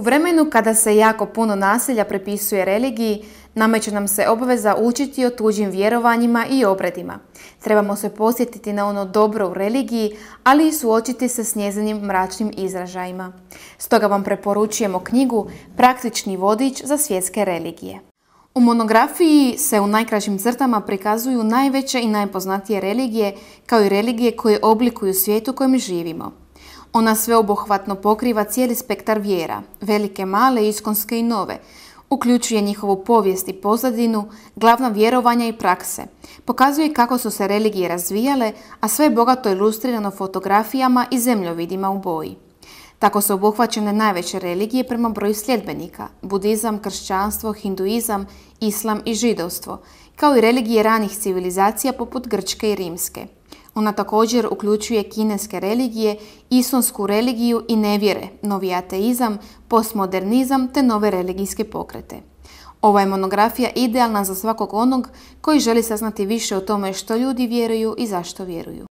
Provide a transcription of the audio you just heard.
U vremenu kada se jako puno nasilja prepisuje religiji, nameće nam se obveza učiti o tuđim vjerovanjima i obredima. Trebamo se posjetiti na ono dobro u religiji, ali i suočiti se s njezinim mračnim izražajima. Stoga vam preporučujemo knjigu Praktični vodič za svjetske religije. U monografiji se u najkraćim crtama prikazuju najveće i najpoznatije religije, kao i religije koje oblikuju svijet u kojem živimo. Ona sveobuhvatno pokriva cijeli spektar vjera, velike, male, iskonske i nove, uključuje njihovu povijest i pozadinu, glavna vjerovanja i prakse. Pokazuje kako su se religije razvijale, a sve je bogato ilustrirano fotografijama i zemljovidima u boji. Tako su obuhvaćene najveće religije prema broju sljedbenika, budizam, kršćanstvo, hinduizam, islam i židovstvo, kao i religije ranih civilizacija poput Grčke i Rimske. Ona također uključuje kineske religije, isonsku religiju i nevjere, novi ateizam, postmodernizam te nove religijske pokrete. Ova je monografija idealna za svakog onog koji želi saznati više o tome što ljudi vjeruju i zašto vjeruju.